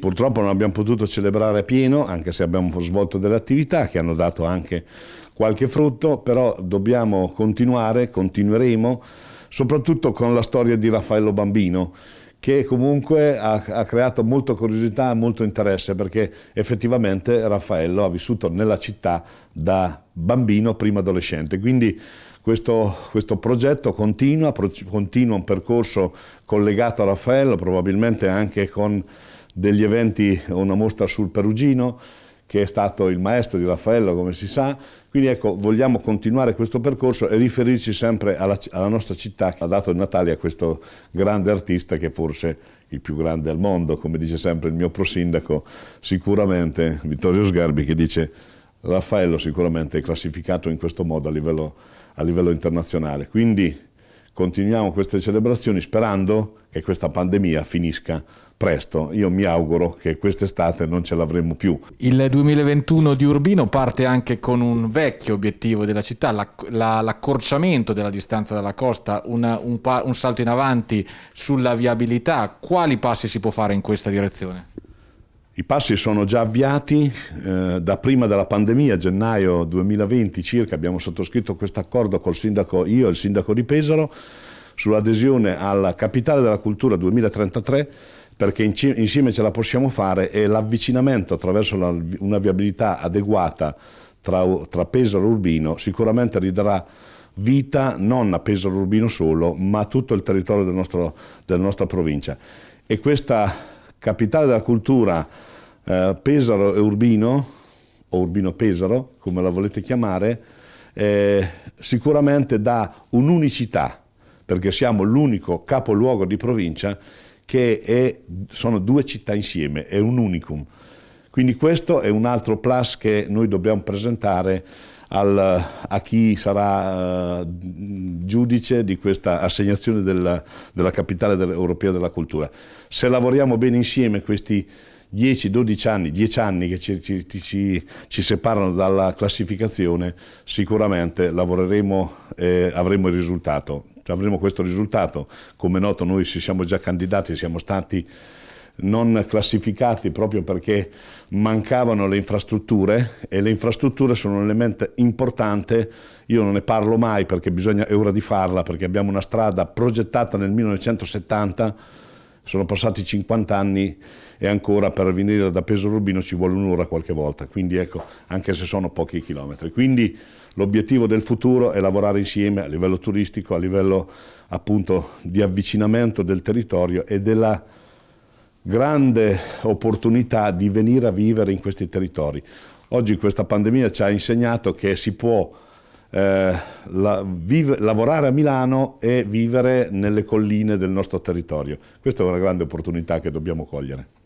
Purtroppo non abbiamo potuto celebrare pieno, anche se abbiamo svolto delle attività che hanno dato anche qualche frutto, però dobbiamo continuare, continueremo, soprattutto con la storia di Raffaello Bambino, che comunque ha, ha creato molta curiosità e molto interesse, perché effettivamente Raffaello ha vissuto nella città da bambino prima adolescente. Quindi questo, questo, progetto continua, continua un percorso collegato a Raffaello, probabilmente anche con degli eventi, una mostra sul Perugino, che è stato il maestro di Raffaello, come si sa. Quindi ecco, vogliamo continuare questo percorso e riferirci sempre alla, alla nostra città che ha dato il Natale a questo grande artista che è forse il più grande al mondo, come dice sempre il mio prosindaco, sicuramente Vittorio Sgarbi, che dice Raffaello sicuramente è classificato in questo modo a livello, a livello internazionale. Quindi continuiamo queste celebrazioni sperando che questa pandemia finisca presto. Io mi auguro che quest'estate non ce l'avremo più. Il 2021 di Urbino parte anche con un vecchio obiettivo della città, l'accorciamento della distanza dalla costa, una, un, un salto in avanti sulla viabilità. Quali passi si può fare in questa direzione? I passi sono già avviati, eh, da prima della pandemia, gennaio 2020 circa, abbiamo sottoscritto questo accordo col sindaco, io e il sindaco di Pesaro, sull'adesione alla Capitale della Cultura 2033, perché insieme ce la possiamo fare e l'avvicinamento attraverso la, una viabilità adeguata tra, tra Pesaro e Urbino sicuramente ridarà vita non a Pesaro e Urbino solo, ma a tutto il territorio del nostro, della nostra provincia. E questa capitale della cultura eh, Pesaro e Urbino, o Urbino Pesaro, come la volete chiamare, eh, sicuramente dà un'unicità, perché siamo l'unico capoluogo di provincia che è, sono due città insieme, è un unicum. Quindi questo è un altro plus che noi dobbiamo presentare al, a chi sarà eh, giudice di questa assegnazione della, della capitale europea della cultura. Se lavoriamo bene insieme questi 10-12 anni, 10 anni che ci, ci, ci, ci, separano dalla classificazione, sicuramente lavoreremo e avremo il risultato. Avremo questo risultato, come noto noi ci siamo già candidati, siamo stati non classificati proprio perché mancavano le infrastrutture e le infrastrutture sono un elemento importante, io non ne parlo mai perché bisogna, è ora di farla, perché abbiamo una strada progettata nel 1970, sono passati 50 anni e ancora per venire da Peso Rubino ci vuole un'ora qualche volta, quindi ecco, anche se sono pochi chilometri. Quindi l'obiettivo del futuro è lavorare insieme a livello turistico, a livello appunto di avvicinamento del territorio e della grande opportunità di venire a vivere in questi territori. Oggi questa pandemia ci ha insegnato che si può eh, la, vive, lavorare a Milano e vivere nelle colline del nostro territorio. Questa è una grande opportunità che dobbiamo cogliere.